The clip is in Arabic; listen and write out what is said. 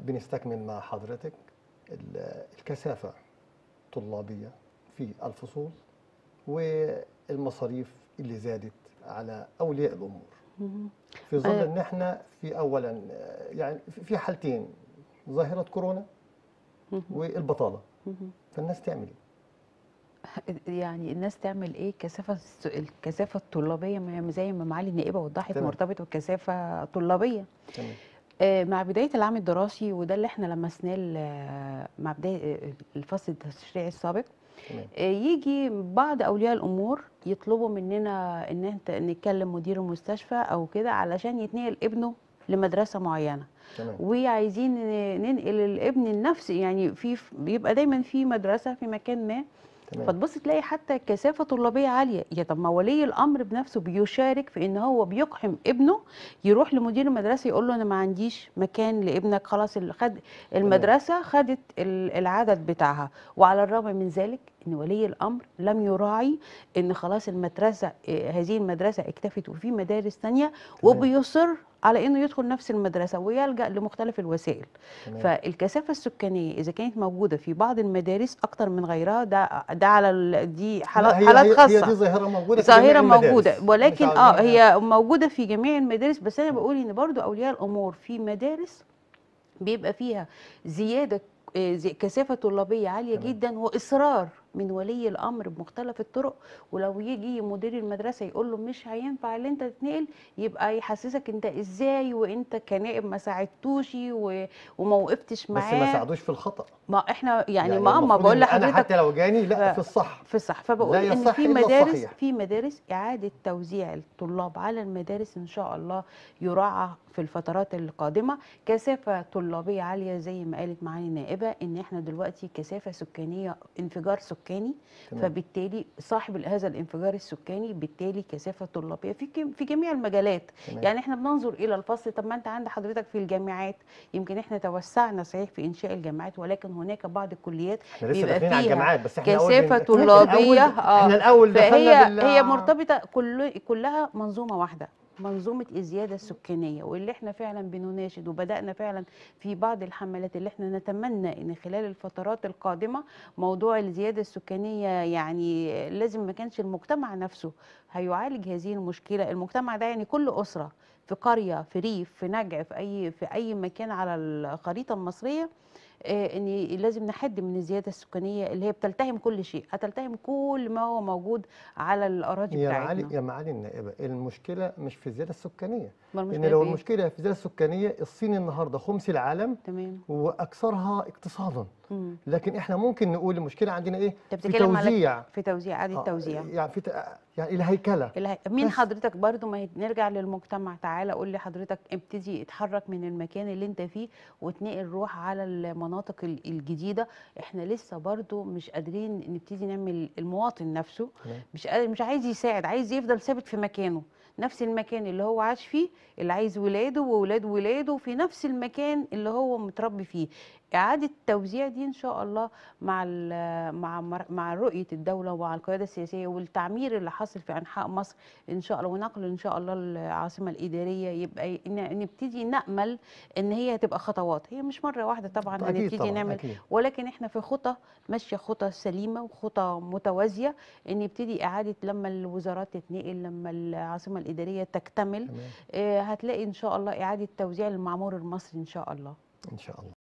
بنستكمل مع حضرتك الكثافة الطلابية في الفصول والمصاريف اللي زادت على أولياء الأمور في ظل آه. أن احنا في أولا يعني في حالتين ظاهرة كورونا والبطالة فالناس تعمل ايه؟ يعني الناس تعمل ايه كثافه الكثافه الطلابيه زي ما معالي النائبه وضحت مرتبطه بالكثافه الطلابيه تمام آه، مع بداية العام الدراسي وده اللي احنا لمسناه آه، مع بداية آه، الفصل التشريعي السابق يجي بعض أولياء الأمور يطلبوا مننا إن انت نتكلم مدير المستشفى أو كده علشان يتنقل ابنه لمدرسة معينة تمام. وعايزين ننقل الابن النفسي يعني في بيبقى دايما في مدرسة في مكان ما تمام. فتبص تلاقي حتى كثافه طلابيه عاليه يا طب ما ولي الامر بنفسه بيشارك في ان هو بيقحم ابنه يروح لمدير المدرسه يقول له انا ما عنديش مكان لابنك خلاص خد المدرسه خدت العدد بتاعها وعلى الرغم من ذلك ان ولي الامر لم يراعي ان خلاص المدرسه آه، هذه المدرسه اكتفت وفي مدارس ثانيه وبيصر على انه يدخل نفس المدرسه ويلجا لمختلف الوسائل تمام. فالكثافه السكانيه اذا كانت موجوده في بعض المدارس اكتر من غيرها ده ده على دي حالات هي حالات خاصه هي دي ظاهره موجوده في ظاهره موجوده ولكن اه هي موجوده في جميع المدارس بس انا بقول ان برضو اولياء الامور في مدارس بيبقى فيها زياده آه، كثافه طلابيه عاليه تمام. جدا واصرار من ولي الامر بمختلف الطرق ولو يجي مدير المدرسه يقول له مش هينفع اللي انت تتنقل يبقى يحسسك انت ازاي وانت كنائب ما ساعدتوش وما وقفتش معاه بس ما ساعدوش في الخطا ما احنا يعني, يعني ما ما بقول لحضرتك انا حتى لو جاني لا في الصح في الصح فبقول ان في مدارس في مدارس اعاده توزيع الطلاب على المدارس ان شاء الله يراعى في الفترات القادمه كثافه طلابيه عاليه زي ما قالت معالي النائبه ان احنا دلوقتي كثافه سكانيه انفجار سكاني السكاني تمام. فبالتالي صاحب هذا الانفجار السكاني بالتالي كثافه طلابيه يعني في في جميع المجالات تمام. يعني احنا بننظر الى الفصل طب ما انت عند حضرتك في الجامعات يمكن احنا توسعنا صحيح في انشاء الجامعات ولكن هناك بعض الكليات بيبقى فيها على الجامعات بس احنا كثافه طلابيه احنا آه. الاول دخلنا هي بال... هي مرتبطه كل كلها منظومه واحده منظومه الزياده السكانيه واللي احنا فعلا بنناشد وبدانا فعلا في بعض الحملات اللي احنا نتمنى ان خلال الفترات القادمه موضوع الزياده السكانيه يعني لازم ما كانش المجتمع نفسه هيعالج هذه المشكله المجتمع ده يعني كل اسره في قريه في ريف في نجع في اي في اي مكان على الخريطه المصريه آه، ان لازم نحد من الزياده السكانيه اللي هي بتلتهم كل شيء هتلتهم كل ما هو موجود على الاراضي يا بتاعتنا معالي يا معالي النائبه المشكله مش في الزياده السكانيه ان لو إيه؟ المشكله في الزياده السكانيه الصين النهارده خمس العالم تمام واكثرها اقتصادا مم. لكن احنا ممكن نقول المشكله عندنا ايه في توزيع في توزيع عادي آه، التوزيع يعني في يعني الهيكلة مين بس. حضرتك برضو ما نرجع للمجتمع تعالى قول لي حضرتك ابتدي اتحرك من المكان اللي انت فيه وتنقل روح على المناطق الجديده احنا لسه برضو مش قادرين نبتدي نعمل المواطن نفسه مش قادر مش عايز يساعد عايز يفضل ثابت في مكانه نفس المكان اللي هو عاش فيه اللي عايز ولاده وولاد ولاده في نفس المكان اللي هو متربي فيه اعاده التوزيع دي ان شاء الله مع مع مع رؤيه الدوله ومع القياده السياسيه والتعمير اللي حاصل في انحاء مصر ان شاء الله ونقل ان شاء الله العاصمه الاداريه يبقى نبتدي نامل ان هي هتبقى خطوات هي مش مره واحده طبعا هنبتدي نعمل أكيد. ولكن احنا في خطه ماشيه خطه سليمه وخطه متوازيه ان يبتدي اعاده لما الوزارات تتنقل لما العاصمه الاداريه تكتمل آه، هتلاقي ان شاء الله اعاده توزيع للمعمور المصري ان شاء الله ان شاء الله